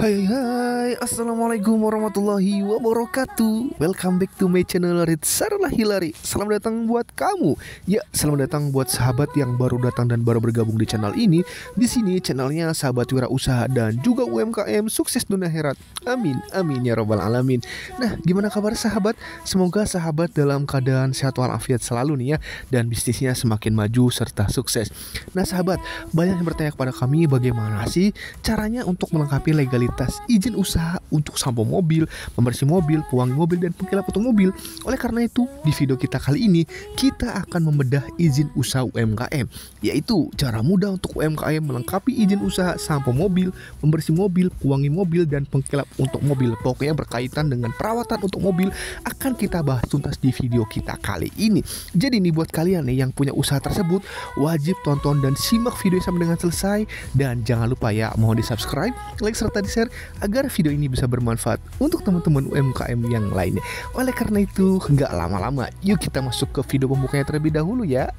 Hai hai Assalamualaikum warahmatullahi wabarakatuh Welcome back to my channel Ritsarlah Hilari Salam datang buat kamu Ya selamat datang buat sahabat yang baru datang dan baru bergabung di channel ini Di sini channelnya sahabat usaha dan juga UMKM sukses dunia herat Amin amin ya robbal alamin Nah gimana kabar sahabat Semoga sahabat dalam keadaan sehat walafiat selalu nih ya Dan bisnisnya semakin maju serta sukses Nah sahabat banyak yang bertanya kepada kami bagaimana sih caranya untuk melengkapi legalitas otoritas izin usaha untuk sampo mobil, pembersih mobil, pewangi mobil, dan pengkilap untuk mobil. Oleh karena itu, di video kita kali ini, kita akan membedah izin usaha UMKM, yaitu cara mudah untuk UMKM melengkapi izin usaha sampo mobil, pembersih mobil, pewangi mobil, dan pengkilap untuk mobil. Pokoknya berkaitan dengan perawatan untuk mobil akan kita bahas tuntas di video kita kali ini. Jadi ini buat kalian nih yang punya usaha tersebut, wajib tonton dan simak video sampai dengan selesai. Dan jangan lupa ya, mohon di subscribe, like, serta di share agar video ini bisa bermanfaat untuk teman-teman UMKM yang lainnya. Oleh karena itu, nggak lama-lama, yuk kita masuk ke video pembukanya terlebih dahulu ya.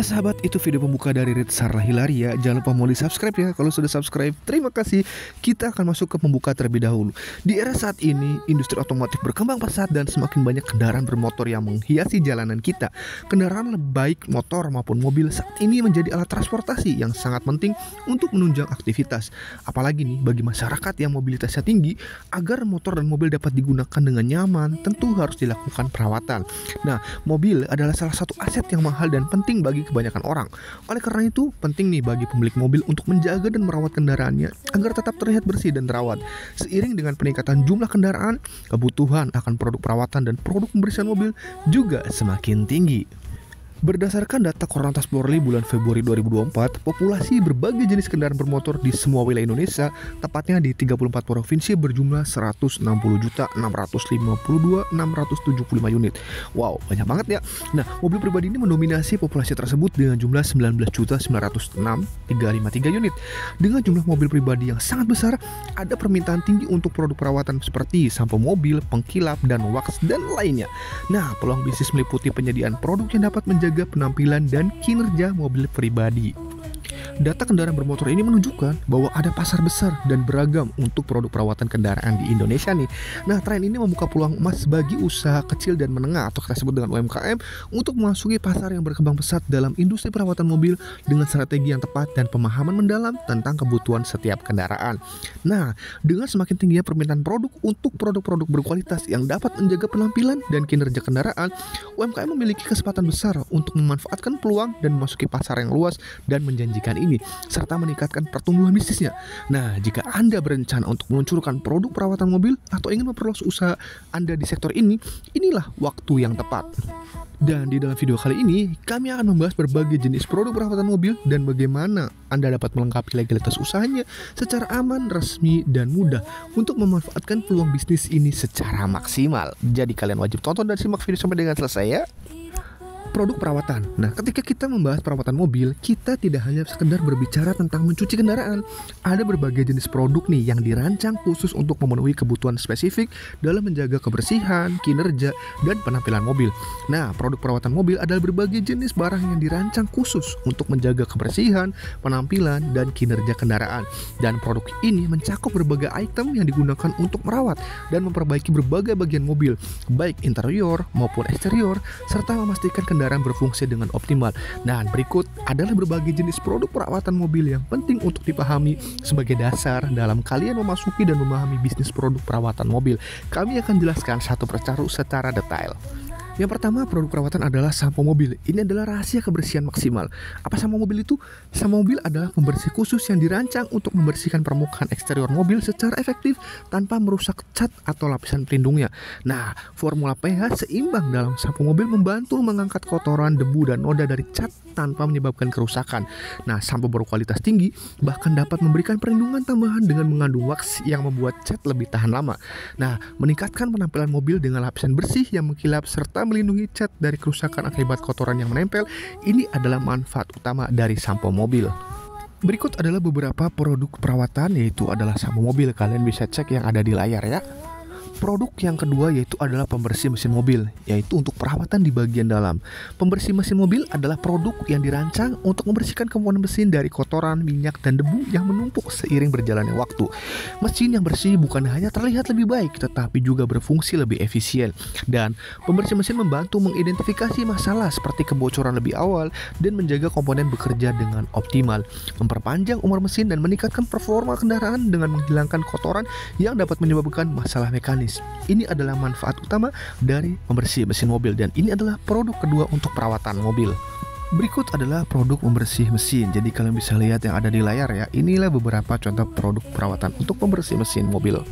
Nah sahabat itu video pembuka dari Red Sarah Hilaria Jangan lupa mau di subscribe ya Kalau sudah subscribe terima kasih Kita akan masuk ke pembuka terlebih dahulu Di era saat ini industri otomotif berkembang pesat Dan semakin banyak kendaraan bermotor yang menghiasi jalanan kita Kendaraan baik motor maupun mobil saat ini menjadi alat transportasi Yang sangat penting untuk menunjang aktivitas Apalagi nih bagi masyarakat yang mobilitasnya tinggi Agar motor dan mobil dapat digunakan dengan nyaman Tentu harus dilakukan perawatan Nah mobil adalah salah satu aset yang mahal dan penting bagi kebanyakan orang. Oleh karena itu, penting nih bagi pemilik mobil untuk menjaga dan merawat kendaraannya agar tetap terlihat bersih dan terawat. Seiring dengan peningkatan jumlah kendaraan, kebutuhan akan produk perawatan dan produk pembersihan mobil juga semakin tinggi. Berdasarkan data Korlantas Polri bulan Februari 2024, populasi berbagai jenis kendaraan bermotor di semua wilayah Indonesia, tepatnya di 34 provinsi berjumlah 160.652.675 unit. Wow, banyak banget ya. Nah, mobil pribadi ini mendominasi populasi tersebut dengan jumlah 19.906.353 unit. Dengan jumlah mobil pribadi yang sangat besar, ada permintaan tinggi untuk produk perawatan seperti sampo mobil, pengkilap, dan wax, dan lainnya. Nah, peluang bisnis meliputi penyediaan produk yang dapat menjaga menjaga penampilan dan kinerja mobil pribadi. Data kendaraan bermotor ini menunjukkan bahwa ada pasar besar dan beragam untuk produk perawatan kendaraan di Indonesia nih. Nah, tren ini membuka peluang emas bagi usaha kecil dan menengah atau kita sebut dengan UMKM untuk memasuki pasar yang berkembang pesat dalam industri perawatan mobil dengan strategi yang tepat dan pemahaman mendalam tentang kebutuhan setiap kendaraan. Nah, dengan semakin tingginya permintaan produk untuk produk-produk berkualitas yang dapat menjaga penampilan dan kinerja kendaraan, UMKM memiliki kesempatan besar untuk memanfaatkan peluang dan memasuki pasar yang luas dan menjadi menjanjikan ini serta meningkatkan pertumbuhan bisnisnya. Nah, jika Anda berencana untuk meluncurkan produk perawatan mobil atau ingin memperluas usaha Anda di sektor ini, inilah waktu yang tepat. Dan di dalam video kali ini, kami akan membahas berbagai jenis produk perawatan mobil dan bagaimana Anda dapat melengkapi legalitas usahanya secara aman, resmi, dan mudah untuk memanfaatkan peluang bisnis ini secara maksimal. Jadi kalian wajib tonton dan simak video sampai dengan selesai ya produk perawatan. Nah, ketika kita membahas perawatan mobil, kita tidak hanya sekedar berbicara tentang mencuci kendaraan. Ada berbagai jenis produk nih yang dirancang khusus untuk memenuhi kebutuhan spesifik dalam menjaga kebersihan, kinerja, dan penampilan mobil. Nah, produk perawatan mobil adalah berbagai jenis barang yang dirancang khusus untuk menjaga kebersihan, penampilan, dan kinerja kendaraan. Dan produk ini mencakup berbagai item yang digunakan untuk merawat dan memperbaiki berbagai bagian mobil, baik interior maupun eksterior, serta memastikan kendaraan kendaraan berfungsi dengan optimal. Dan nah, berikut adalah berbagai jenis produk perawatan mobil yang penting untuk dipahami sebagai dasar dalam kalian memasuki dan memahami bisnis produk perawatan mobil. Kami akan jelaskan satu persatu secara detail. Yang pertama produk perawatan adalah sampo mobil. Ini adalah rahasia kebersihan maksimal. Apa sampo mobil itu? Sampo mobil adalah pembersih khusus yang dirancang untuk membersihkan permukaan eksterior mobil secara efektif tanpa merusak cat atau lapisan pelindungnya. Nah, formula pH seimbang dalam sampo mobil membantu mengangkat kotoran, debu, dan noda dari cat tanpa menyebabkan kerusakan. Nah, sampo berkualitas tinggi bahkan dapat memberikan perlindungan tambahan dengan mengandung wax yang membuat cat lebih tahan lama. Nah, meningkatkan penampilan mobil dengan lapisan bersih yang mengkilap serta melindungi cat dari kerusakan akibat kotoran yang menempel, ini adalah manfaat utama dari sampo mobil. Berikut adalah beberapa produk perawatan yaitu adalah sampo mobil. Kalian bisa cek yang ada di layar ya. Produk yang kedua yaitu adalah pembersih mesin mobil, yaitu untuk perawatan di bagian dalam. Pembersih mesin mobil adalah produk yang dirancang untuk membersihkan komponen mesin dari kotoran, minyak, dan debu yang menumpuk seiring berjalannya waktu. Mesin yang bersih bukan hanya terlihat lebih baik, tetapi juga berfungsi lebih efisien. Dan pembersih mesin membantu mengidentifikasi masalah seperti kebocoran lebih awal dan menjaga komponen bekerja dengan optimal, memperpanjang umur mesin dan meningkatkan performa kendaraan dengan menghilangkan kotoran yang dapat menyebabkan masalah mekanis ini adalah manfaat utama dari membersih mesin mobil dan ini adalah produk kedua untuk perawatan mobil. Berikut adalah produk pembersih mesin. Jadi kalian bisa lihat yang ada di layar ya. Inilah beberapa contoh produk perawatan untuk pembersih mesin mobil.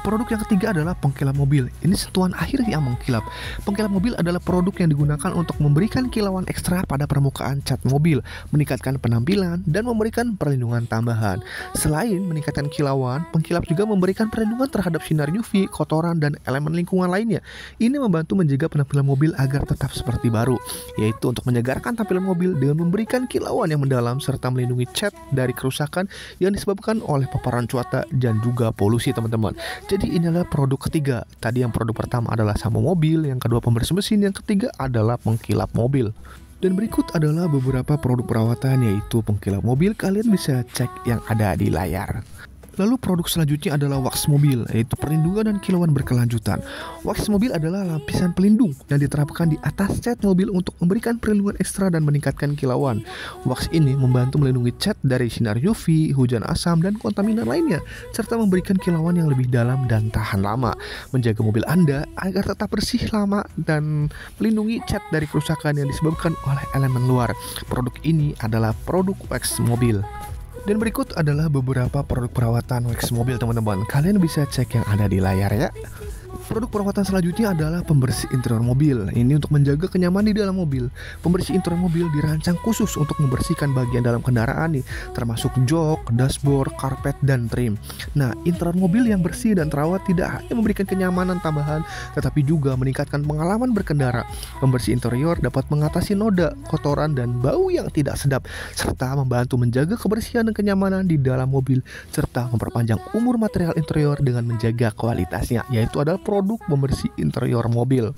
Produk yang ketiga adalah pengkilap mobil. Ini satuan akhir yang mengkilap. Pengkilap mobil adalah produk yang digunakan untuk memberikan kilauan ekstra pada permukaan cat mobil, meningkatkan penampilan, dan memberikan perlindungan tambahan. Selain meningkatkan kilauan, pengkilap juga memberikan perlindungan terhadap sinar UV, kotoran, dan elemen lingkungan lainnya. Ini membantu menjaga penampilan mobil agar tetap seperti baru, yaitu untuk menyegarkan tampilan mobil dengan memberikan kilauan yang mendalam serta melindungi cat dari kerusakan yang disebabkan oleh paparan cuaca dan juga polusi teman-teman. Jadi inilah produk ketiga. Tadi yang produk pertama adalah sama mobil, yang kedua pembersih mesin, yang ketiga adalah pengkilap mobil. Dan berikut adalah beberapa produk perawatan yaitu pengkilap mobil. Kalian bisa cek yang ada di layar. Lalu produk selanjutnya adalah wax mobil, yaitu perlindungan dan kilauan berkelanjutan. Wax mobil adalah lapisan pelindung yang diterapkan di atas cat mobil untuk memberikan perlindungan ekstra dan meningkatkan kilauan. Wax ini membantu melindungi cat dari sinar UV, hujan asam, dan kontaminan lainnya, serta memberikan kilauan yang lebih dalam dan tahan lama. Menjaga mobil Anda agar tetap bersih lama dan melindungi cat dari kerusakan yang disebabkan oleh elemen luar. Produk ini adalah produk wax mobil. Dan berikut adalah beberapa produk perawatan wax mobil teman-teman. Kalian bisa cek yang ada di layar ya. Produk perawatan selanjutnya adalah pembersih interior mobil. Ini untuk menjaga kenyamanan di dalam mobil. Pembersih interior mobil dirancang khusus untuk membersihkan bagian dalam kendaraan nih, termasuk jok, dashboard, karpet, dan trim. Nah, interior mobil yang bersih dan terawat tidak hanya memberikan kenyamanan tambahan, tetapi juga meningkatkan pengalaman berkendara. Pembersih interior dapat mengatasi noda, kotoran, dan bau yang tidak sedap, serta membantu menjaga kebersihan dan kenyamanan di dalam mobil, serta memperpanjang umur material interior dengan menjaga kualitasnya, yaitu adalah produk produk pembersih interior mobil.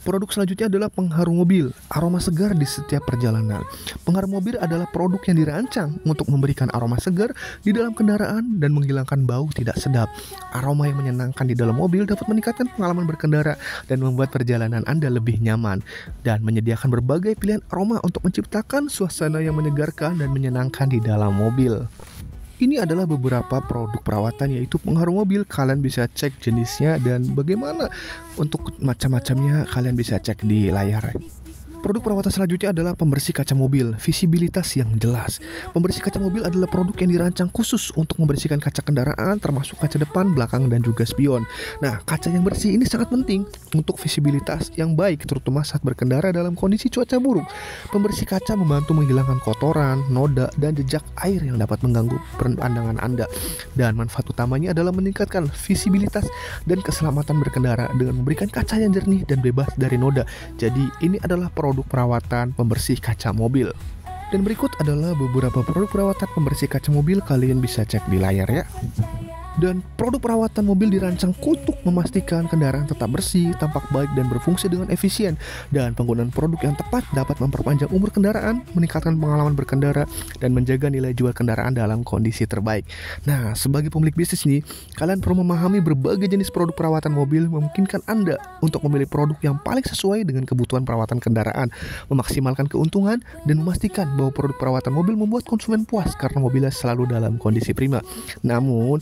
Produk selanjutnya adalah pengharum mobil, aroma segar di setiap perjalanan. Pengharum mobil adalah produk yang dirancang untuk memberikan aroma segar di dalam kendaraan dan menghilangkan bau tidak sedap. Aroma yang menyenangkan di dalam mobil dapat meningkatkan pengalaman berkendara dan membuat perjalanan Anda lebih nyaman dan menyediakan berbagai pilihan aroma untuk menciptakan suasana yang menyegarkan dan menyenangkan di dalam mobil. Ini adalah beberapa produk perawatan yaitu pengharum mobil. Kalian bisa cek jenisnya dan bagaimana untuk macam-macamnya kalian bisa cek di layar Produk perawatan selanjutnya adalah pembersih kaca mobil, visibilitas yang jelas. Pembersih kaca mobil adalah produk yang dirancang khusus untuk membersihkan kaca kendaraan termasuk kaca depan, belakang, dan juga spion. Nah, kaca yang bersih ini sangat penting untuk visibilitas yang baik terutama saat berkendara dalam kondisi cuaca buruk. Pembersih kaca membantu menghilangkan kotoran, noda, dan jejak air yang dapat mengganggu pandangan Anda. Dan manfaat utamanya adalah meningkatkan visibilitas dan keselamatan berkendara dengan memberikan kaca yang jernih dan bebas dari noda. Jadi, ini adalah produk produk perawatan pembersih kaca mobil. Dan berikut adalah beberapa produk perawatan pembersih kaca mobil kalian bisa cek di layar ya dan produk perawatan mobil dirancang untuk memastikan kendaraan tetap bersih, tampak baik dan berfungsi dengan efisien dan penggunaan produk yang tepat dapat memperpanjang umur kendaraan, meningkatkan pengalaman berkendara dan menjaga nilai jual kendaraan dalam kondisi terbaik. Nah, sebagai pemilik bisnis nih, kalian perlu memahami berbagai jenis produk perawatan mobil memungkinkan Anda untuk memilih produk yang paling sesuai dengan kebutuhan perawatan kendaraan, memaksimalkan keuntungan dan memastikan bahwa produk perawatan mobil membuat konsumen puas karena mobilnya selalu dalam kondisi prima. Namun,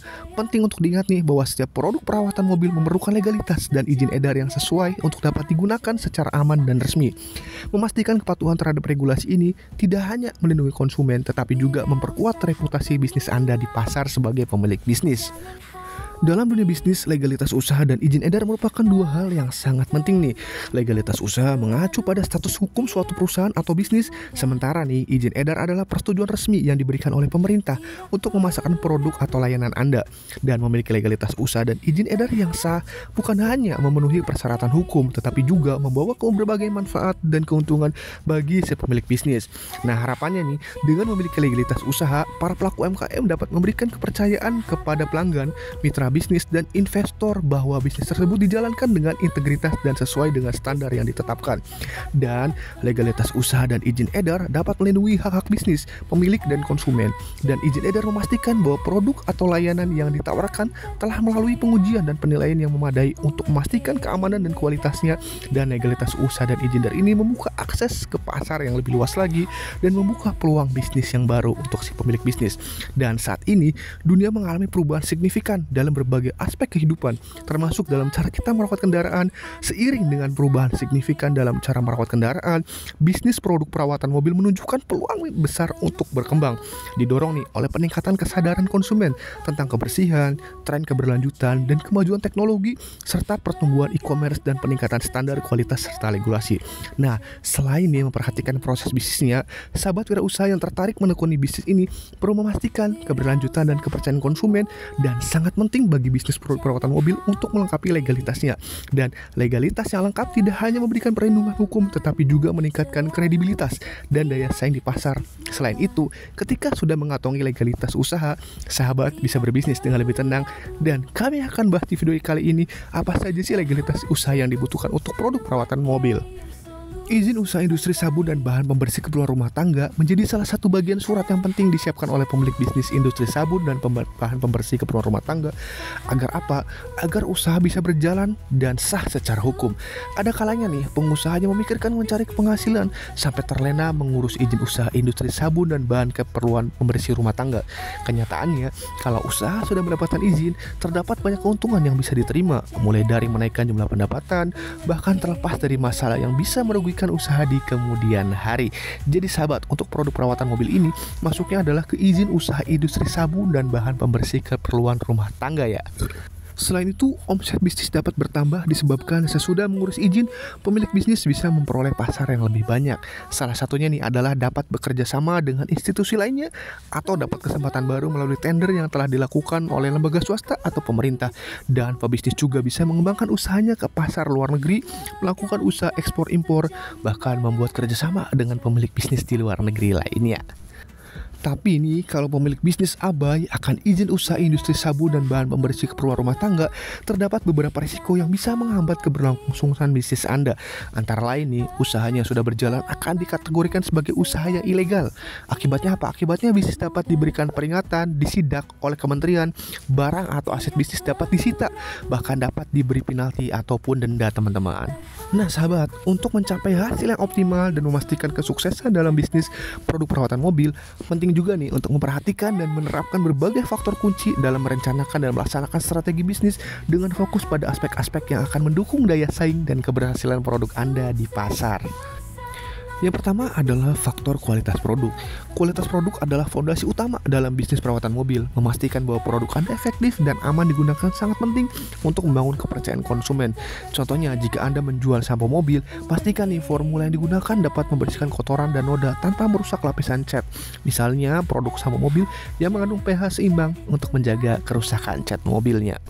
penting untuk diingat nih bahwa setiap produk perawatan mobil memerlukan legalitas dan izin edar yang sesuai untuk dapat digunakan secara aman dan resmi. Memastikan kepatuhan terhadap regulasi ini tidak hanya melindungi konsumen tetapi juga memperkuat reputasi bisnis Anda di pasar sebagai pemilik bisnis. Dalam dunia bisnis, legalitas usaha dan izin edar merupakan dua hal yang sangat penting nih. Legalitas usaha mengacu pada status hukum suatu perusahaan atau bisnis, sementara nih izin edar adalah persetujuan resmi yang diberikan oleh pemerintah untuk memasarkan produk atau layanan Anda dan memiliki legalitas usaha dan izin edar yang sah bukan hanya memenuhi persyaratan hukum tetapi juga membawa ke berbagai manfaat dan keuntungan bagi si pemilik bisnis. Nah, harapannya nih dengan memiliki legalitas usaha, para pelaku UMKM dapat memberikan kepercayaan kepada pelanggan, mitra bisnis dan investor bahwa bisnis tersebut dijalankan dengan integritas dan sesuai dengan standar yang ditetapkan. Dan legalitas usaha dan izin edar dapat melindungi hak-hak bisnis, pemilik dan konsumen. Dan izin edar memastikan bahwa produk atau layanan yang ditawarkan telah melalui pengujian dan penilaian yang memadai untuk memastikan keamanan dan kualitasnya dan legalitas usaha dan izin edar ini membuka akses ke pasar yang lebih luas lagi dan membuka peluang bisnis yang baru untuk si pemilik bisnis. Dan saat ini dunia mengalami perubahan signifikan dalam berbagai aspek kehidupan, termasuk dalam cara kita merawat kendaraan. Seiring dengan perubahan signifikan dalam cara merawat kendaraan, bisnis produk perawatan mobil menunjukkan peluang besar untuk berkembang. Didorong nih oleh peningkatan kesadaran konsumen tentang kebersihan, tren keberlanjutan, dan kemajuan teknologi, serta pertumbuhan e-commerce dan peningkatan standar kualitas serta regulasi. Nah, selain nih memperhatikan proses bisnisnya, sahabat wirausaha yang tertarik menekuni bisnis ini perlu memastikan keberlanjutan dan kepercayaan konsumen dan sangat penting bagi bisnis perawatan mobil untuk melengkapi legalitasnya. Dan legalitas yang lengkap tidak hanya memberikan perlindungan hukum, tetapi juga meningkatkan kredibilitas dan daya saing di pasar. Selain itu, ketika sudah mengatongi legalitas usaha, sahabat bisa berbisnis dengan lebih tenang. Dan kami akan bahas di video kali ini apa saja sih legalitas usaha yang dibutuhkan untuk produk perawatan mobil. Izin usaha industri sabun dan bahan pembersih keperluan rumah tangga menjadi salah satu bagian surat yang penting disiapkan oleh pemilik bisnis industri sabun dan pembe bahan pembersih keperluan rumah tangga. Agar apa? Agar usaha bisa berjalan dan sah secara hukum. Ada kalanya nih, pengusaha hanya memikirkan mencari penghasilan sampai terlena mengurus izin usaha industri sabun dan bahan keperluan pembersih rumah tangga. Kenyataannya, kalau usaha sudah mendapatkan izin, terdapat banyak keuntungan yang bisa diterima, mulai dari menaikkan jumlah pendapatan, bahkan terlepas dari masalah yang bisa merugikan melanjutkan usaha di kemudian hari. Jadi sahabat, untuk produk perawatan mobil ini masuknya adalah ke izin usaha industri sabun dan bahan pembersih keperluan rumah tangga ya. Selain itu, omset bisnis dapat bertambah disebabkan sesudah mengurus izin, pemilik bisnis bisa memperoleh pasar yang lebih banyak. Salah satunya nih adalah dapat bekerja sama dengan institusi lainnya atau dapat kesempatan baru melalui tender yang telah dilakukan oleh lembaga swasta atau pemerintah. Dan pebisnis juga bisa mengembangkan usahanya ke pasar luar negeri, melakukan usaha ekspor impor, bahkan membuat kerjasama dengan pemilik bisnis di luar negeri lainnya. Tapi ini kalau pemilik bisnis abai akan izin usaha industri sabu dan bahan pembersih keperluan rumah tangga, terdapat beberapa risiko yang bisa menghambat keberlangsungan bisnis Anda. Antara lain nih, usahanya sudah berjalan akan dikategorikan sebagai usaha yang ilegal. Akibatnya apa? Akibatnya bisnis dapat diberikan peringatan, disidak oleh kementerian, barang atau aset bisnis dapat disita, bahkan dapat diberi penalti ataupun denda teman-teman. Nah sahabat, untuk mencapai hasil yang optimal dan memastikan kesuksesan dalam bisnis produk perawatan mobil, penting penting juga nih untuk memperhatikan dan menerapkan berbagai faktor kunci dalam merencanakan dan melaksanakan strategi bisnis dengan fokus pada aspek-aspek yang akan mendukung daya saing dan keberhasilan produk Anda di pasar. Yang pertama adalah faktor kualitas produk. Kualitas produk adalah fondasi utama dalam bisnis perawatan mobil. Memastikan bahwa produk Anda efektif dan aman digunakan sangat penting untuk membangun kepercayaan konsumen. Contohnya, jika Anda menjual sampo mobil, pastikan nih formula yang digunakan dapat membersihkan kotoran dan noda tanpa merusak lapisan cat. Misalnya, produk sampo mobil yang mengandung pH seimbang untuk menjaga kerusakan cat mobilnya.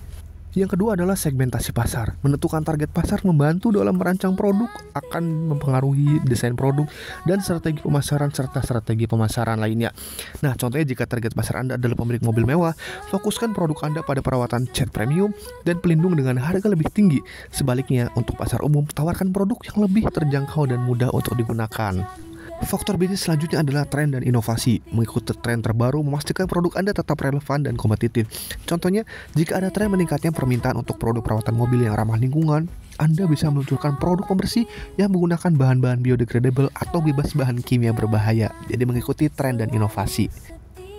Yang kedua adalah segmentasi pasar. Menentukan target pasar membantu dalam merancang produk, akan mempengaruhi desain produk dan strategi pemasaran serta strategi pemasaran lainnya. Nah, contohnya jika target pasar Anda adalah pemilik mobil mewah, fokuskan produk Anda pada perawatan cat premium dan pelindung dengan harga lebih tinggi. Sebaliknya, untuk pasar umum, tawarkan produk yang lebih terjangkau dan mudah untuk digunakan. Faktor bisnis selanjutnya adalah tren dan inovasi. Mengikuti tren terbaru memastikan produk Anda tetap relevan dan kompetitif. Contohnya, jika ada tren meningkatnya permintaan untuk produk perawatan mobil yang ramah lingkungan, Anda bisa meluncurkan produk pembersih yang menggunakan bahan-bahan biodegradable atau bebas bahan kimia berbahaya. Jadi mengikuti tren dan inovasi.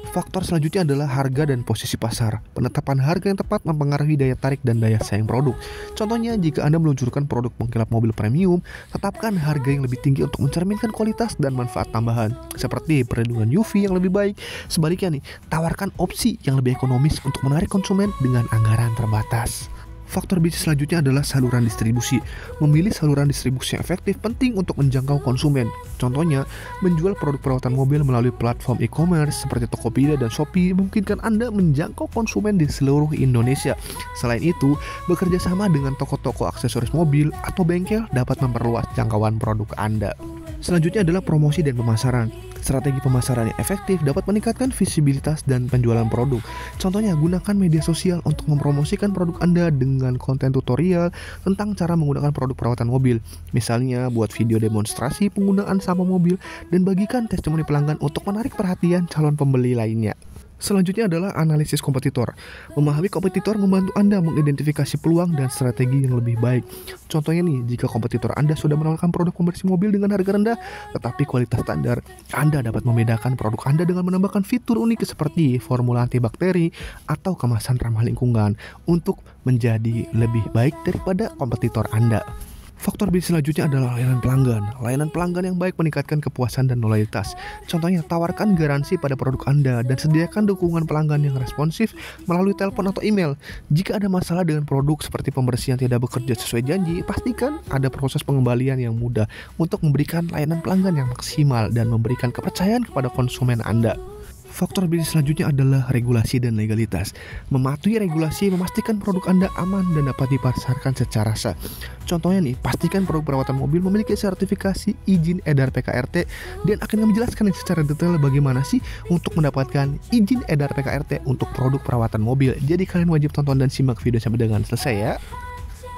Faktor selanjutnya adalah harga dan posisi pasar. Penetapan harga yang tepat mempengaruhi daya tarik dan daya saing produk. Contohnya, jika Anda meluncurkan produk pengkilap mobil premium, tetapkan harga yang lebih tinggi untuk mencerminkan kualitas dan manfaat tambahan, seperti perlindungan UV yang lebih baik. Sebaliknya nih, tawarkan opsi yang lebih ekonomis untuk menarik konsumen dengan anggaran terbatas. Faktor bisnis selanjutnya adalah saluran distribusi. Memilih saluran distribusi yang efektif penting untuk menjangkau konsumen. Contohnya, menjual produk perawatan mobil melalui platform e-commerce seperti Tokopedia dan Shopee memungkinkan Anda menjangkau konsumen di seluruh Indonesia. Selain itu, bekerja sama dengan toko-toko aksesoris mobil atau bengkel dapat memperluas jangkauan produk Anda. Selanjutnya adalah promosi dan pemasaran. Strategi pemasaran yang efektif dapat meningkatkan visibilitas dan penjualan produk. Contohnya, gunakan media sosial untuk mempromosikan produk Anda dengan konten tutorial tentang cara menggunakan produk perawatan mobil. Misalnya, buat video demonstrasi penggunaan sama mobil dan bagikan testimoni pelanggan untuk menarik perhatian calon pembeli lainnya. Selanjutnya adalah analisis kompetitor. Memahami kompetitor membantu Anda mengidentifikasi peluang dan strategi yang lebih baik. Contohnya nih, jika kompetitor Anda sudah menawarkan produk pembersih mobil dengan harga rendah tetapi kualitas standar, Anda dapat membedakan produk Anda dengan menambahkan fitur unik seperti formula antibakteri atau kemasan ramah lingkungan untuk menjadi lebih baik daripada kompetitor Anda. Faktor bisnis selanjutnya adalah layanan pelanggan. Layanan pelanggan yang baik meningkatkan kepuasan dan loyalitas. Contohnya, tawarkan garansi pada produk Anda dan sediakan dukungan pelanggan yang responsif melalui telepon atau email. Jika ada masalah dengan produk seperti pembersihan tidak bekerja sesuai janji, pastikan ada proses pengembalian yang mudah untuk memberikan layanan pelanggan yang maksimal dan memberikan kepercayaan kepada konsumen Anda. Faktor bisnis selanjutnya adalah regulasi dan legalitas. Mematuhi regulasi memastikan produk Anda aman dan dapat dipasarkan secara sah. Contohnya nih, pastikan produk perawatan mobil memiliki sertifikasi izin edar PKRT dan akan kami jelaskan secara detail bagaimana sih untuk mendapatkan izin edar PKRT untuk produk perawatan mobil. Jadi kalian wajib tonton dan simak video sampai dengan selesai ya.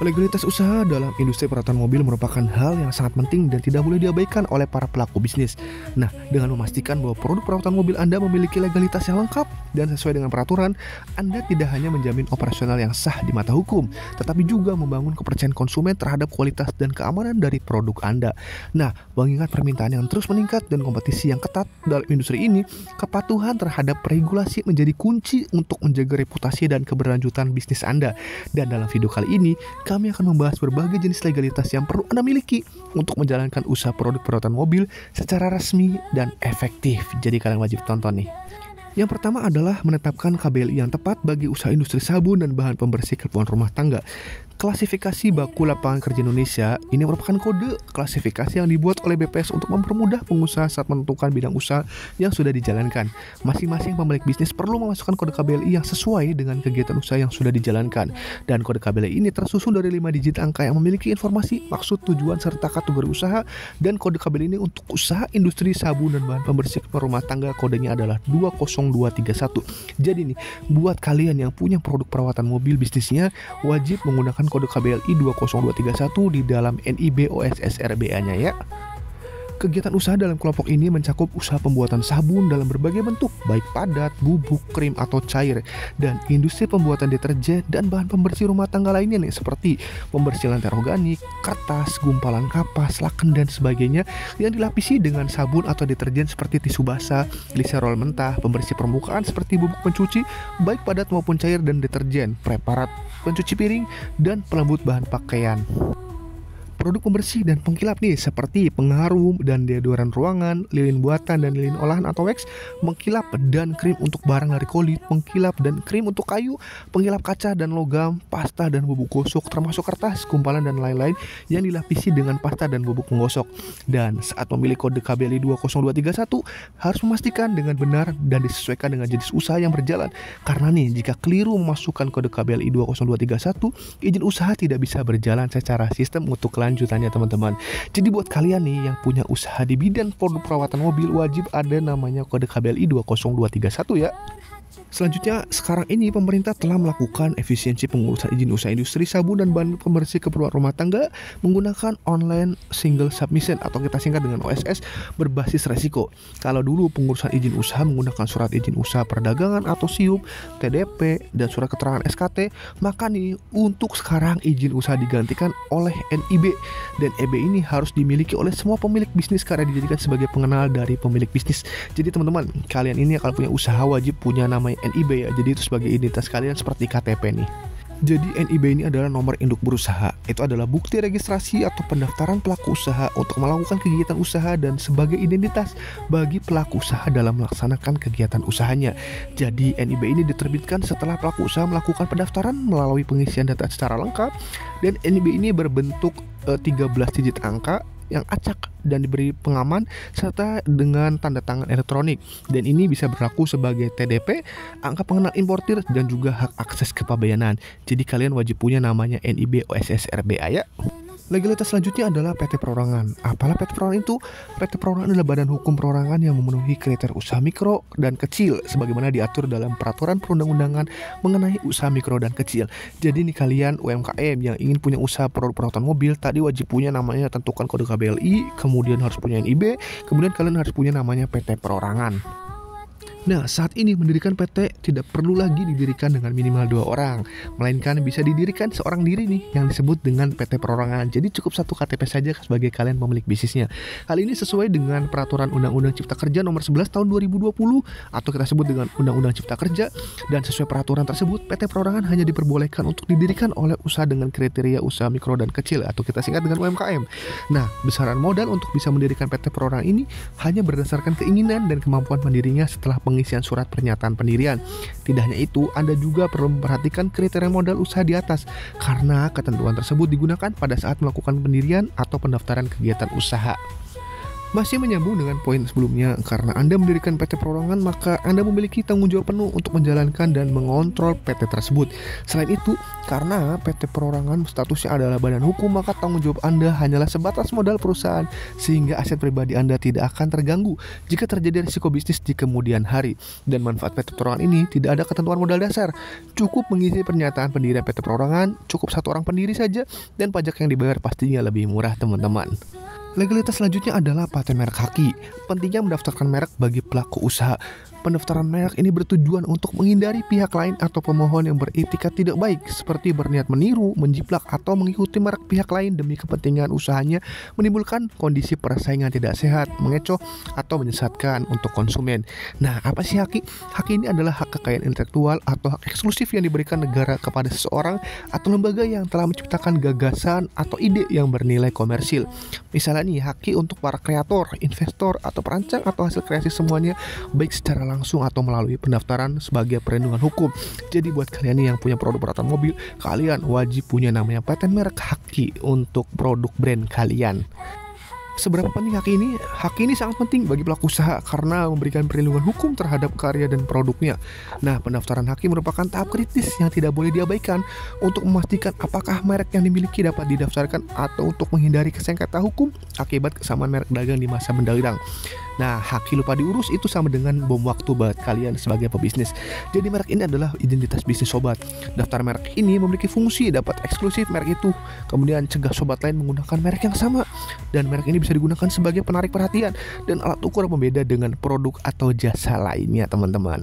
Legalitas usaha dalam industri perawatan mobil merupakan hal yang sangat penting dan tidak boleh diabaikan oleh para pelaku bisnis. Nah, dengan memastikan bahwa produk perawatan mobil Anda memiliki legalitas yang lengkap dan sesuai dengan peraturan, Anda tidak hanya menjamin operasional yang sah di mata hukum, tetapi juga membangun kepercayaan konsumen terhadap kualitas dan keamanan dari produk Anda. Nah, mengingat permintaan yang terus meningkat dan kompetisi yang ketat dalam industri ini, kepatuhan terhadap regulasi menjadi kunci untuk menjaga reputasi dan keberlanjutan bisnis Anda. Dan dalam video kali ini, kami akan membahas berbagai jenis legalitas yang perlu Anda miliki untuk menjalankan usaha produk perawatan mobil secara resmi dan efektif. Jadi kalian wajib tonton nih. Yang pertama adalah menetapkan KBLI yang tepat bagi usaha industri sabun dan bahan pembersih keperluan rumah tangga. Klasifikasi baku lapangan kerja Indonesia ini merupakan kode klasifikasi yang dibuat oleh BPS untuk mempermudah pengusaha saat menentukan bidang usaha yang sudah dijalankan. Masing-masing pemilik bisnis perlu memasukkan kode KBLI yang sesuai dengan kegiatan usaha yang sudah dijalankan. Dan kode KBLI ini tersusun dari 5 digit angka yang memiliki informasi, maksud, tujuan, serta kategori usaha. Dan kode KBLI ini untuk usaha industri sabun dan bahan pembersih rumah tangga kodenya adalah 20231. Jadi nih, buat kalian yang punya produk perawatan mobil bisnisnya, wajib menggunakan kode KBLI 20231 di dalam NIB OSS nya ya. Kegiatan usaha dalam kelompok ini mencakup usaha pembuatan sabun dalam berbagai bentuk, baik padat, bubuk, krim, atau cair, dan industri pembuatan deterjen dan bahan pembersih rumah tangga lainnya nih, seperti pembersih lantai organik, kertas, gumpalan kapas, laken, dan sebagainya yang dilapisi dengan sabun atau deterjen seperti tisu basah, gliserol mentah, pembersih permukaan seperti bubuk pencuci, baik padat maupun cair dan deterjen, preparat pencuci piring, dan pelembut bahan pakaian. Produk pembersih dan pengkilap nih seperti pengharum dan deodoran ruangan, lilin buatan dan lilin olahan atau wax, pengkilap dan krim untuk barang dari kulit, pengkilap dan krim untuk kayu, pengkilap kaca dan logam, pasta dan bubuk gosok termasuk kertas, kumpalan dan lain-lain yang dilapisi dengan pasta dan bubuk menggosok. Dan saat memilih kode KBLI 20231 harus memastikan dengan benar dan disesuaikan dengan jenis usaha yang berjalan. Karena nih jika keliru memasukkan kode KBLI 20231, izin usaha tidak bisa berjalan secara sistem untuk lanjut lanjutannya teman-teman jadi buat kalian nih yang punya usaha di bidang produk perawatan mobil wajib ada namanya kode KBLI 20231 ya Selanjutnya, sekarang ini pemerintah telah melakukan efisiensi pengurusan izin usaha industri sabun dan bahan pembersih keperluan rumah tangga menggunakan online single submission atau kita singkat dengan OSS berbasis resiko. Kalau dulu pengurusan izin usaha menggunakan surat izin usaha perdagangan atau SIUP, TDP, dan surat keterangan SKT, maka nih untuk sekarang izin usaha digantikan oleh NIB dan EB ini harus dimiliki oleh semua pemilik bisnis karena dijadikan sebagai pengenal dari pemilik bisnis. Jadi teman-teman, kalian ini kalau punya usaha wajib punya nama NIB ya jadi itu sebagai identitas kalian seperti KTP nih jadi NIB ini adalah nomor induk berusaha. Itu adalah bukti registrasi atau pendaftaran pelaku usaha untuk melakukan kegiatan usaha dan sebagai identitas bagi pelaku usaha dalam melaksanakan kegiatan usahanya. Jadi NIB ini diterbitkan setelah pelaku usaha melakukan pendaftaran melalui pengisian data secara lengkap dan NIB ini berbentuk 13 eh, digit angka yang acak dan diberi pengaman serta dengan tanda tangan elektronik. Dan ini bisa berlaku sebagai TDP, angka pengenal importir dan juga hak akses kepabeanan. Jadi kalian wajib punya namanya NIB OSS RBA ya. Legalitas selanjutnya adalah PT perorangan. Apalah PT perorangan itu? PT perorangan adalah badan hukum perorangan yang memenuhi kriteria usaha mikro dan kecil sebagaimana diatur dalam peraturan perundang-undangan mengenai usaha mikro dan kecil. Jadi nih kalian UMKM yang ingin punya usaha produk perawatan mobil tadi wajib punya namanya tentukan kode KBLI, kemudian harus punya NIB, kemudian kalian harus punya namanya PT perorangan. Nah, saat ini mendirikan PT tidak perlu lagi didirikan dengan minimal dua orang, melainkan bisa didirikan seorang diri nih yang disebut dengan PT perorangan. Jadi cukup satu KTP saja sebagai kalian pemilik bisnisnya. Hal ini sesuai dengan peraturan Undang-Undang Cipta Kerja nomor 11 tahun 2020 atau kita sebut dengan Undang-Undang Cipta Kerja dan sesuai peraturan tersebut PT perorangan hanya diperbolehkan untuk didirikan oleh usaha dengan kriteria usaha mikro dan kecil atau kita singkat dengan UMKM. Nah, besaran modal untuk bisa mendirikan PT perorangan ini hanya berdasarkan keinginan dan kemampuan mandirinya setelah pengisian surat pernyataan pendirian. Tidak hanya itu, Anda juga perlu memperhatikan kriteria modal usaha di atas karena ketentuan tersebut digunakan pada saat melakukan pendirian atau pendaftaran kegiatan usaha. Masih menyambung dengan poin sebelumnya, karena Anda mendirikan PT Perorangan maka Anda memiliki tanggung jawab penuh untuk menjalankan dan mengontrol PT tersebut. Selain itu, karena PT perorangan statusnya adalah badan hukum, maka tanggung jawab Anda hanyalah sebatas modal perusahaan, sehingga aset pribadi Anda tidak akan terganggu jika terjadi risiko bisnis di kemudian hari. Dan manfaat PT perorangan ini tidak ada ketentuan modal dasar. Cukup mengisi pernyataan pendirian PT perorangan, cukup satu orang pendiri saja, dan pajak yang dibayar pastinya lebih murah teman-teman. Legalitas selanjutnya adalah paten merek haki. Pentingnya mendaftarkan merek bagi pelaku usaha. Pendaftaran merek ini bertujuan untuk menghindari pihak lain atau pemohon yang beretikat tidak baik seperti berniat meniru, menjiplak, atau mengikuti merek pihak lain demi kepentingan usahanya menimbulkan kondisi persaingan tidak sehat, mengecoh, atau menyesatkan untuk konsumen. Nah, apa sih haki? Haki ini adalah hak kekayaan intelektual atau hak eksklusif yang diberikan negara kepada seseorang atau lembaga yang telah menciptakan gagasan atau ide yang bernilai komersil. Misalnya nih, haki untuk para kreator, investor, atau perancang atau hasil kreasi semuanya baik secara langsung atau melalui pendaftaran sebagai perlindungan hukum. Jadi buat kalian yang punya produk peralatan mobil, kalian wajib punya namanya paten merek haki untuk produk brand kalian. Seberapa penting hak ini? Hak ini sangat penting bagi pelaku usaha karena memberikan perlindungan hukum terhadap karya dan produknya. Nah, pendaftaran haki merupakan tahap kritis yang tidak boleh diabaikan untuk memastikan apakah merek yang dimiliki dapat didaftarkan atau untuk menghindari kesengketa hukum akibat kesamaan merek dagang di masa mendatang. Nah, hak lupa diurus itu sama dengan bom waktu buat kalian sebagai pebisnis. Jadi merek ini adalah identitas bisnis sobat. Daftar merek ini memiliki fungsi dapat eksklusif merek itu, kemudian cegah sobat lain menggunakan merek yang sama. Dan merek ini bisa digunakan sebagai penarik perhatian dan alat ukur pembeda dengan produk atau jasa lainnya, teman-teman.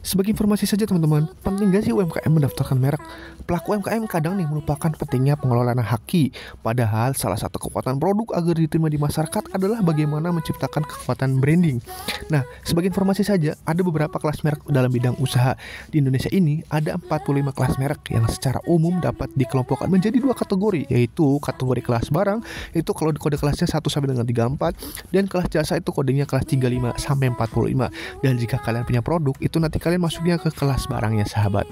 Sebagai informasi saja teman-teman, penting gak sih UMKM mendaftarkan merek? Pelaku UMKM kadang nih melupakan pentingnya pengelolaan haki. Padahal salah satu kekuatan produk agar diterima di masyarakat adalah bagaimana menciptakan kekuatan branding. Nah, sebagai informasi saja, ada beberapa kelas merek dalam bidang usaha. Di Indonesia ini ada 45 kelas merek yang secara umum dapat dikelompokkan menjadi dua kategori, yaitu kategori kelas barang, itu kalau kode kelasnya 1 sampai dengan 34, dan kelas jasa itu kodenya kelas 35 sampai 45. Dan jika kalian punya produk, itu nanti kalian kalian masuknya ke kelas barangnya sahabat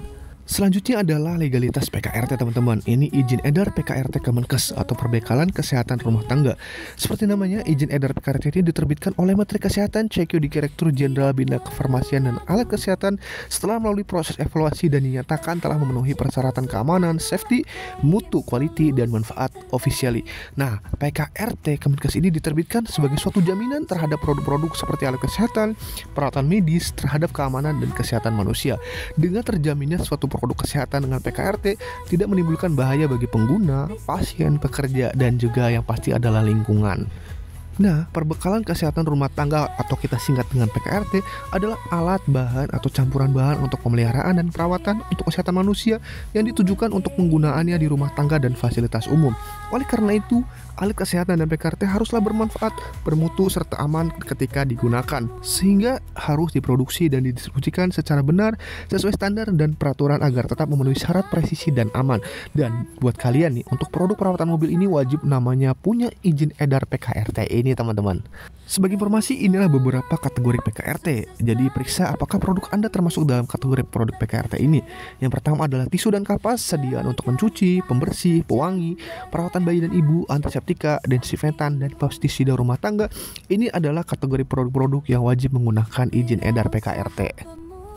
Selanjutnya adalah legalitas PKRT teman-teman. Ini izin edar PKRT Kemenkes atau Perbekalan Kesehatan Rumah Tangga. Seperti namanya, izin edar PKRT ini diterbitkan oleh Menteri Kesehatan CQ di Direktur Jenderal Bina Kefarmasian dan Alat Kesehatan setelah melalui proses evaluasi dan dinyatakan telah memenuhi persyaratan keamanan, safety, mutu, quality, dan manfaat officially. Nah, PKRT Kemenkes ini diterbitkan sebagai suatu jaminan terhadap produk-produk seperti alat kesehatan, peralatan medis, terhadap keamanan dan kesehatan manusia. Dengan terjaminnya suatu produk kesehatan dengan PKRT tidak menimbulkan bahaya bagi pengguna, pasien, pekerja, dan juga yang pasti adalah lingkungan. Nah, perbekalan kesehatan rumah tangga atau kita singkat dengan PKRT adalah alat bahan atau campuran bahan untuk pemeliharaan dan perawatan untuk kesehatan manusia yang ditujukan untuk penggunaannya di rumah tangga dan fasilitas umum. Oleh karena itu, alat kesehatan dan PKRT haruslah bermanfaat, bermutu, serta aman ketika digunakan, sehingga harus diproduksi dan didistribusikan secara benar sesuai standar dan peraturan agar tetap memenuhi syarat presisi dan aman. Dan buat kalian nih, untuk produk perawatan mobil ini wajib namanya punya izin edar PKRT ini teman-teman. Sebagai informasi, inilah beberapa kategori PKRT. Jadi periksa apakah produk Anda termasuk dalam kategori produk PKRT ini. Yang pertama adalah tisu dan kapas, sediaan untuk mencuci, pembersih, pewangi, perawatan bayi dan ibu, antiseptik narkotika, desinfektan, dan pestisida rumah tangga ini adalah kategori produk-produk yang wajib menggunakan izin edar PKRT.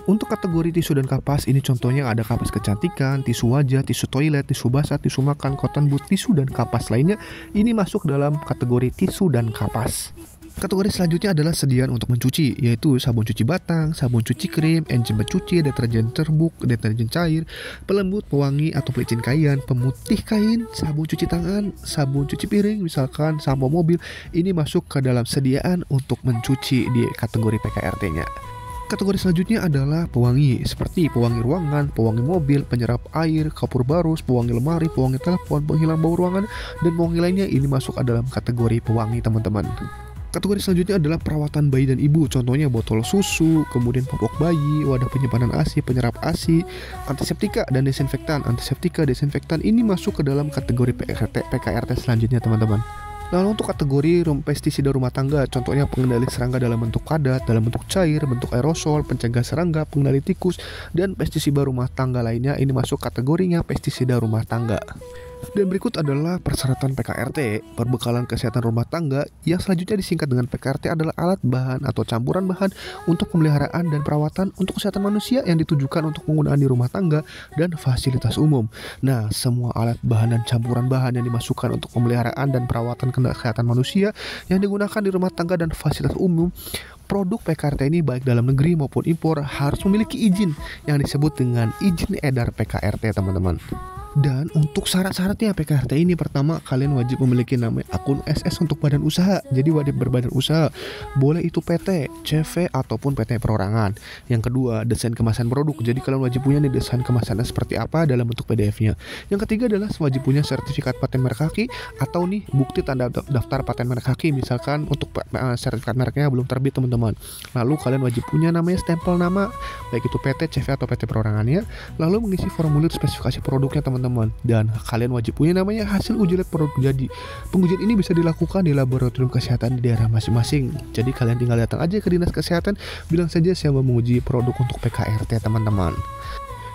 Untuk kategori tisu dan kapas, ini contohnya ada kapas kecantikan, tisu wajah, tisu toilet, tisu basah, tisu makan, cotton bud, tisu dan kapas lainnya. Ini masuk dalam kategori tisu dan kapas. Kategori selanjutnya adalah sediaan untuk mencuci, yaitu sabun cuci batang, sabun cuci krim, enzim pencuci, deterjen cerbuk, deterjen cair, pelembut, pewangi atau pelicin kain, pemutih kain, sabun cuci tangan, sabun cuci piring, misalkan sampo mobil, ini masuk ke dalam sediaan untuk mencuci di kategori PKRT-nya. Kategori selanjutnya adalah pewangi, seperti pewangi ruangan, pewangi mobil, penyerap air, kapur barus, pewangi lemari, pewangi telepon, penghilang bau ruangan, dan pewangi lainnya ini masuk dalam kategori pewangi teman-teman. Kategori selanjutnya adalah perawatan bayi dan ibu, contohnya botol susu, kemudian popok bayi, wadah penyimpanan ASI, penyerap ASI, antiseptika dan desinfektan. Antiseptika, desinfektan ini masuk ke dalam kategori PKRT PKRT selanjutnya teman-teman. Lalu untuk kategori pestisida rumah tangga, contohnya pengendali serangga dalam bentuk padat, dalam bentuk cair, bentuk aerosol, pencegah serangga, pengendali tikus, dan pestisida rumah tangga lainnya ini masuk kategorinya pestisida rumah tangga. Dan berikut adalah persyaratan PKRT, perbekalan kesehatan rumah tangga yang selanjutnya disingkat dengan PKRT adalah alat bahan atau campuran bahan untuk pemeliharaan dan perawatan untuk kesehatan manusia yang ditujukan untuk penggunaan di rumah tangga dan fasilitas umum. Nah, semua alat bahan dan campuran bahan yang dimasukkan untuk pemeliharaan dan perawatan kesehatan manusia yang digunakan di rumah tangga dan fasilitas umum produk PKRT ini baik dalam negeri maupun impor harus memiliki izin yang disebut dengan izin edar PKRT teman-teman. Dan untuk syarat-syaratnya PKRT ini pertama kalian wajib memiliki nama akun SS untuk badan usaha. Jadi wajib berbadan usaha. Boleh itu PT, CV ataupun PT perorangan. Yang kedua, desain kemasan produk. Jadi kalian wajib punya nih desain kemasannya seperti apa dalam bentuk PDF-nya. Yang ketiga adalah wajib punya sertifikat paten merek kaki atau nih bukti tanda daftar paten merek kaki misalkan untuk eh, sertifikat mereknya belum terbit teman-teman. Lalu kalian wajib punya namanya stempel nama baik itu PT, CV atau PT perorangannya. Lalu mengisi formulir spesifikasi produknya teman-teman teman-teman dan kalian wajib punya namanya hasil uji lab produk jadi pengujian ini bisa dilakukan di laboratorium kesehatan di daerah masing-masing jadi kalian tinggal datang aja ke dinas kesehatan bilang saja saya mau menguji produk untuk PKRT teman-teman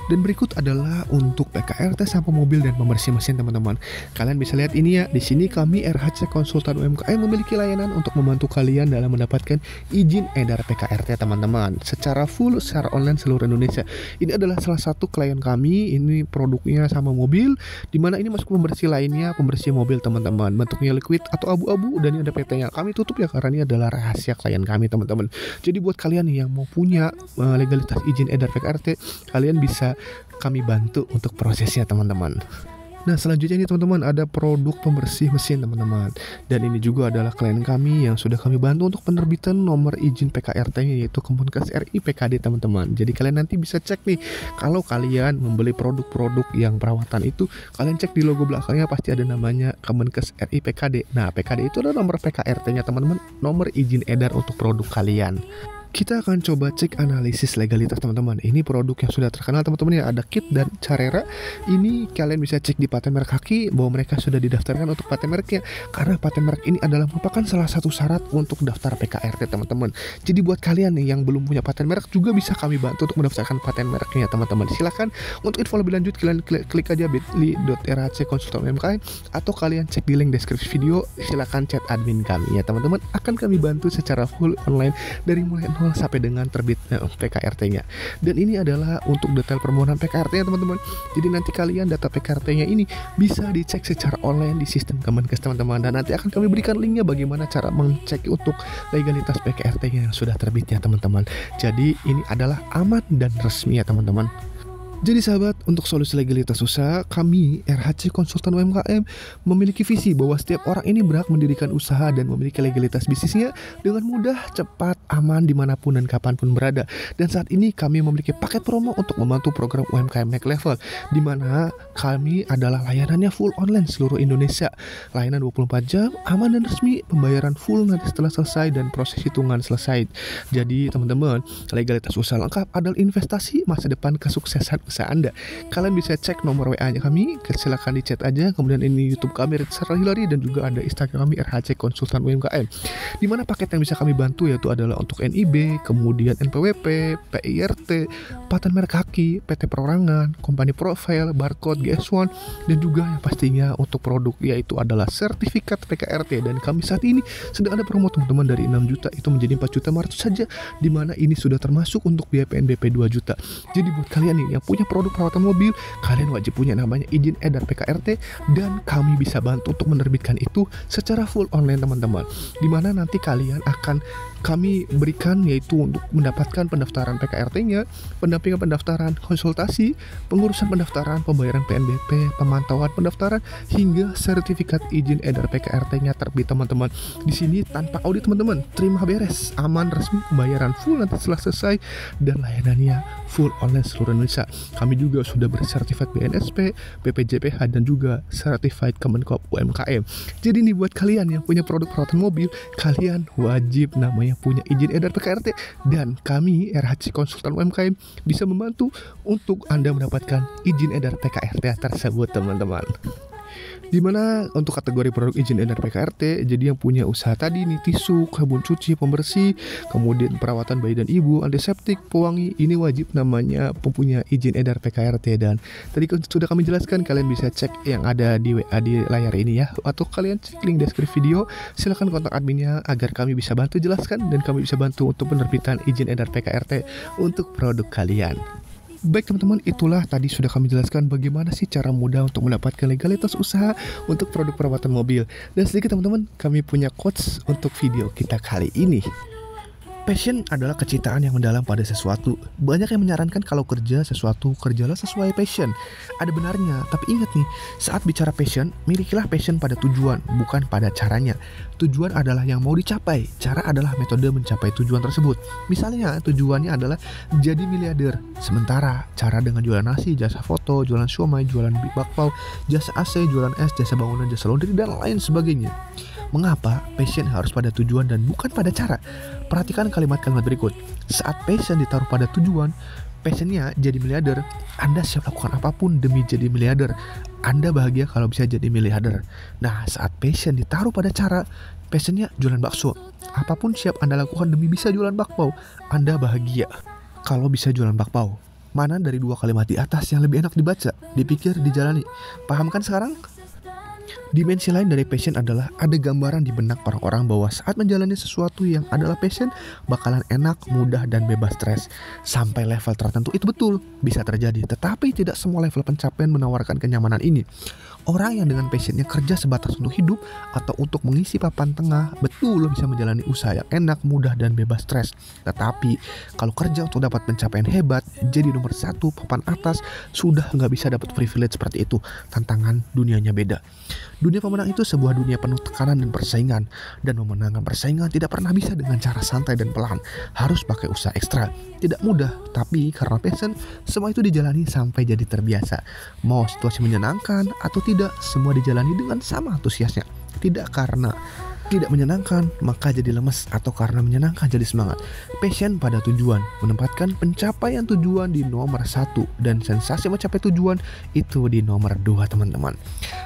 dan berikut adalah untuk PKRT sampah mobil dan pembersih mesin teman-teman. Kalian bisa lihat ini ya, di sini kami RHC Konsultan UMKM memiliki layanan untuk membantu kalian dalam mendapatkan izin edar PKRT ya, teman-teman. Secara full, secara online seluruh Indonesia. Ini adalah salah satu klien kami, ini produknya sama mobil, dimana ini masuk pembersih lainnya, pembersih mobil teman-teman. Bentuknya liquid atau abu-abu dan ini ada PT-nya. Kami tutup ya karena ini adalah rahasia klien kami teman-teman. Jadi buat kalian yang mau punya eh, legalitas izin edar PKRT, kalian bisa kami bantu untuk prosesnya teman-teman. Nah selanjutnya ini teman-teman ada produk pembersih mesin teman-teman Dan ini juga adalah klien kami yang sudah kami bantu untuk penerbitan nomor izin PKRT yaitu Kemenkes RI PKD teman-teman Jadi kalian nanti bisa cek nih Kalau kalian membeli produk-produk yang perawatan itu Kalian cek di logo belakangnya pasti ada namanya Kemenkes RI PKD Nah PKD itu adalah nomor PKRT nya teman-teman Nomor izin edar untuk produk kalian kita akan coba cek analisis legalitas teman-teman. Ini produk yang sudah terkenal teman-teman ya ada Kit dan Carera. Ini kalian bisa cek di paten merek kaki bahwa mereka sudah didaftarkan untuk paten mereknya karena paten merek ini adalah merupakan salah satu syarat untuk daftar PKRT teman-teman. Jadi buat kalian nih yang belum punya paten merek juga bisa kami bantu untuk mendaftarkan paten mereknya teman-teman. Silahkan untuk info lebih lanjut kalian klik, klik aja bit.ly.rhc konsultan MKM atau kalian cek di link deskripsi video silahkan chat admin kami ya teman-teman akan kami bantu secara full online dari mulai sampai dengan terbitnya PKRT-nya. Dan ini adalah untuk detail permohonan PKRT-nya teman-teman. Jadi nanti kalian data PKRT-nya ini bisa dicek secara online di sistem Kemenkes teman-teman dan nanti akan kami berikan linknya bagaimana cara mengecek untuk legalitas PKRT-nya yang sudah terbitnya teman-teman. Jadi ini adalah aman dan resmi ya teman-teman. Jadi sahabat, untuk solusi legalitas usaha, kami RHC Konsultan UMKM memiliki visi bahwa setiap orang ini berhak mendirikan usaha dan memiliki legalitas bisnisnya dengan mudah, cepat, aman dimanapun dan kapanpun berada. Dan saat ini kami memiliki paket promo untuk membantu program UMKM Next Level, di mana kami adalah layanannya full online seluruh Indonesia. Layanan 24 jam, aman dan resmi, pembayaran full nanti setelah selesai dan proses hitungan selesai. Jadi teman-teman, legalitas usaha lengkap adalah investasi masa depan kesuksesan usaha Anda. Kalian bisa cek nomor WA-nya kami, silahkan di chat aja. Kemudian ini YouTube kami Sarah Hilary dan juga ada Instagram kami RHC Konsultan UMKM. Di mana paket yang bisa kami bantu yaitu adalah untuk NIB, kemudian NPWP, PIRT, paten merek haki, PT perorangan, company profile, barcode, GS1, dan juga yang pastinya untuk produk yaitu adalah sertifikat PKRT dan kami saat ini sedang ada promo teman-teman dari 6 juta itu menjadi 4 juta 500 saja di mana ini sudah termasuk untuk biaya PNBP 2 juta. Jadi buat kalian nih yang punya punya produk perawatan mobil, kalian wajib punya namanya izin edar PKRT dan kami bisa bantu untuk menerbitkan itu secara full online teman-teman. Dimana nanti kalian akan kami berikan yaitu untuk mendapatkan pendaftaran PKRT-nya, pendampingan pendaftaran, konsultasi, pengurusan pendaftaran, pembayaran PNBP, pemantauan pendaftaran hingga sertifikat izin edar PKRT-nya terbit teman-teman. Di sini tanpa audit teman-teman, terima beres, aman resmi pembayaran full nanti setelah selesai dan layanannya full online seluruh Indonesia. Kami juga sudah bersertifikat BNSP, PPJPH dan juga Certified Kemenkop UMKM. Jadi ini buat kalian yang punya produk perawatan mobil, kalian wajib namanya punya izin edar PKRT dan kami RHC Konsultan UMKM bisa membantu untuk Anda mendapatkan izin edar PKRT tersebut teman-teman. Dimana untuk kategori produk izin edar PKRT, jadi yang punya usaha tadi ini tisu, sabun cuci, pembersih, kemudian perawatan bayi dan ibu, antiseptik, pewangi, ini wajib namanya mempunyai izin edar PKRT dan tadi kan sudah kami jelaskan kalian bisa cek yang ada di WA di layar ini ya atau kalian cek link deskripsi video silahkan kontak adminnya agar kami bisa bantu jelaskan dan kami bisa bantu untuk penerbitan izin edar PKRT untuk produk kalian. Baik teman-teman, itulah tadi sudah kami jelaskan bagaimana sih cara mudah untuk mendapatkan legalitas usaha untuk produk perawatan mobil. Dan sedikit teman-teman, kami punya quotes untuk video kita kali ini. Passion adalah kecintaan yang mendalam pada sesuatu. Banyak yang menyarankan kalau kerja sesuatu, kerjalah sesuai passion. Ada benarnya, tapi ingat nih, saat bicara passion, milikilah passion pada tujuan, bukan pada caranya. Tujuan adalah yang mau dicapai, cara adalah metode mencapai tujuan tersebut. Misalnya, tujuannya adalah jadi miliarder. Sementara, cara dengan jualan nasi, jasa foto, jualan siomay, jualan bakpao, jasa AC, jualan es, jasa bangunan, jasa laundry, dan lain sebagainya. Mengapa passion harus pada tujuan dan bukan pada cara? Perhatikan kalimat-kalimat berikut. Saat passion ditaruh pada tujuan, passionnya jadi miliarder. Anda siap lakukan apapun demi jadi miliarder. Anda bahagia kalau bisa jadi miliarder. Nah, saat passion ditaruh pada cara, passionnya jualan bakso. Apapun siap Anda lakukan demi bisa jualan bakpao. Anda bahagia kalau bisa jualan bakpao. Mana dari dua kalimat di atas yang lebih enak dibaca, dipikir, dijalani? Pahamkan sekarang? Dimensi lain dari passion adalah ada gambaran di benak orang-orang bahwa saat menjalani sesuatu yang adalah passion bakalan enak, mudah, dan bebas stres. Sampai level tertentu itu betul bisa terjadi, tetapi tidak semua level pencapaian menawarkan kenyamanan ini. Orang yang dengan passionnya kerja sebatas untuk hidup atau untuk mengisi papan tengah betul bisa menjalani usaha yang enak, mudah, dan bebas stres. Tetapi kalau kerja untuk dapat pencapaian hebat, jadi nomor satu papan atas sudah nggak bisa dapat privilege seperti itu. Tantangan dunianya beda. Dunia pemenang itu sebuah dunia penuh tekanan dan persaingan, dan memenangkan persaingan tidak pernah bisa dengan cara santai dan pelan. Harus pakai usaha ekstra. Tidak mudah, tapi karena passion, semua itu dijalani sampai jadi terbiasa. Mau situasi menyenangkan atau tidak, semua dijalani dengan sama antusiasnya. Tidak karena tidak menyenangkan, maka jadi lemes atau karena menyenangkan jadi semangat. Passion pada tujuan menempatkan pencapaian tujuan di nomor satu dan sensasi mencapai tujuan itu di nomor dua teman-teman.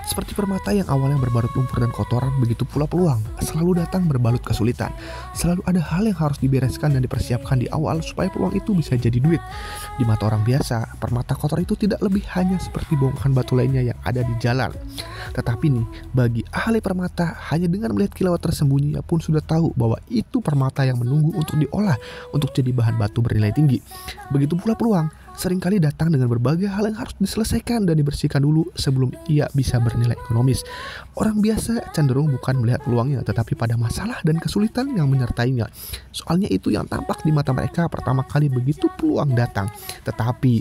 Seperti permata yang awalnya berbalut lumpur dan kotoran, begitu pula peluang selalu datang berbalut kesulitan. Selalu ada hal yang harus dibereskan dan dipersiapkan di awal supaya peluang itu bisa jadi duit. Di mata orang biasa, permata kotor itu tidak lebih hanya seperti bongkahan batu lainnya yang ada di jalan. Tetapi nih, bagi ahli permata hanya dengan melihat kilau lewat pun sudah tahu bahwa itu permata yang menunggu untuk diolah untuk jadi bahan batu bernilai tinggi. Begitu pula peluang, seringkali datang dengan berbagai hal yang harus diselesaikan dan dibersihkan dulu sebelum ia bisa bernilai ekonomis. Orang biasa cenderung bukan melihat peluangnya, tetapi pada masalah dan kesulitan yang menyertainya. Soalnya itu yang tampak di mata mereka pertama kali begitu peluang datang. Tetapi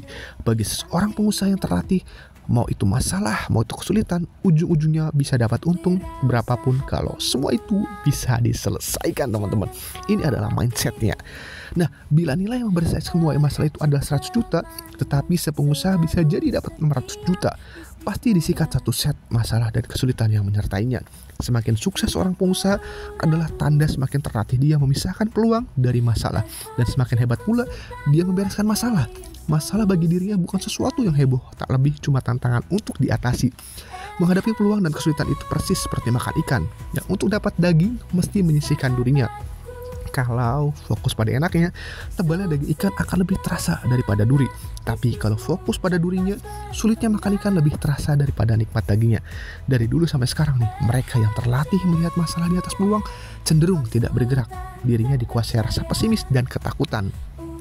bagi seorang pengusaha yang terlatih, mau itu masalah, mau itu kesulitan, ujung-ujungnya bisa dapat untung berapapun kalau semua itu bisa diselesaikan teman-teman. Ini adalah mindsetnya. Nah, bila nilai yang bersaing semua masalah itu adalah 100 juta, tetapi sepengusaha bisa jadi dapat 600 juta, pasti disikat satu set masalah dan kesulitan yang menyertainya. Semakin sukses seorang pengusaha adalah tanda semakin terlatih dia memisahkan peluang dari masalah dan semakin hebat pula dia membereskan masalah. Masalah bagi dirinya bukan sesuatu yang heboh, tak lebih cuma tantangan untuk diatasi. Menghadapi peluang dan kesulitan itu persis seperti makan ikan, yang untuk dapat daging mesti menyisihkan durinya. Kalau fokus pada enaknya, tebalnya daging ikan akan lebih terasa daripada duri. Tapi kalau fokus pada durinya, sulitnya makan ikan lebih terasa daripada nikmat dagingnya. Dari dulu sampai sekarang nih, mereka yang terlatih melihat masalah di atas peluang cenderung tidak bergerak. Dirinya dikuasai rasa pesimis dan ketakutan.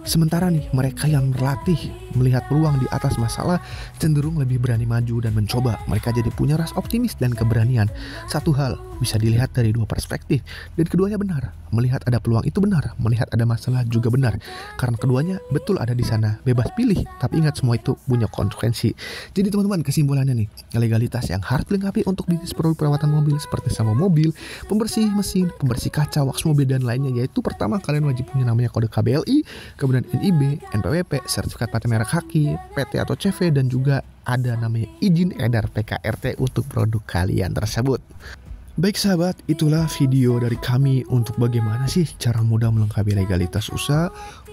Sementara nih mereka yang berlatih melihat peluang di atas masalah cenderung lebih berani maju dan mencoba. Mereka jadi punya ras optimis dan keberanian. Satu hal bisa dilihat dari dua perspektif dan keduanya benar. Melihat ada peluang itu benar, melihat ada masalah juga benar. Karena keduanya betul ada di sana, bebas pilih. Tapi ingat semua itu punya konsekuensi. Jadi teman-teman kesimpulannya nih, legalitas yang harus dilengkapi untuk bisnis produk perawatan mobil seperti sama mobil, pembersih mesin, pembersih kaca, wax mobil dan lainnya yaitu pertama kalian wajib punya namanya kode KBLI, kemudian NIB, NPWP, sertifikat paten merek haki, PT atau CV dan juga ada namanya izin edar PKRT untuk produk kalian tersebut. Baik sahabat, itulah video dari kami untuk bagaimana sih cara mudah melengkapi legalitas usaha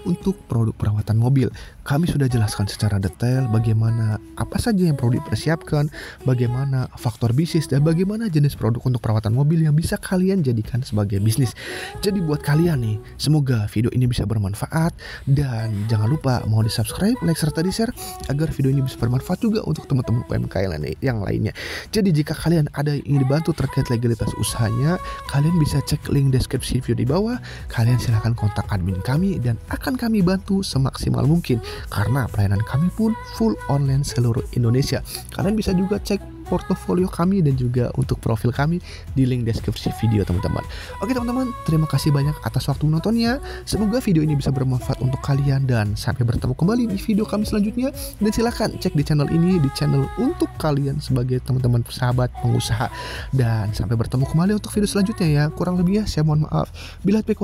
untuk produk perawatan mobil. Kami sudah jelaskan secara detail bagaimana apa saja yang perlu dipersiapkan, bagaimana faktor bisnis dan bagaimana jenis produk untuk perawatan mobil yang bisa kalian jadikan sebagai bisnis. Jadi buat kalian nih, semoga video ini bisa bermanfaat dan jangan lupa mau di-subscribe, like serta di-share agar video ini bisa bermanfaat juga untuk teman-teman UMKM yang lainnya. Jadi jika kalian ada yang ingin dibantu terkait legalitas usahanya, kalian bisa cek link deskripsi video di bawah. Kalian silahkan kontak admin kami dan akan akan kami bantu semaksimal mungkin karena pelayanan kami pun full online seluruh Indonesia. Kalian bisa juga cek portofolio kami dan juga untuk profil kami di link deskripsi video teman-teman. Oke teman-teman, terima kasih banyak atas waktu menontonnya. Semoga video ini bisa bermanfaat untuk kalian dan sampai bertemu kembali di video kami selanjutnya. Dan silahkan cek di channel ini, di channel untuk kalian sebagai teman-teman sahabat pengusaha. Dan sampai bertemu kembali untuk video selanjutnya ya. Kurang lebih ya saya mohon maaf. Bila Taufiq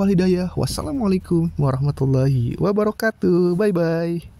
Wassalamualaikum warahmatullahi wabarakatuh. Bye bye.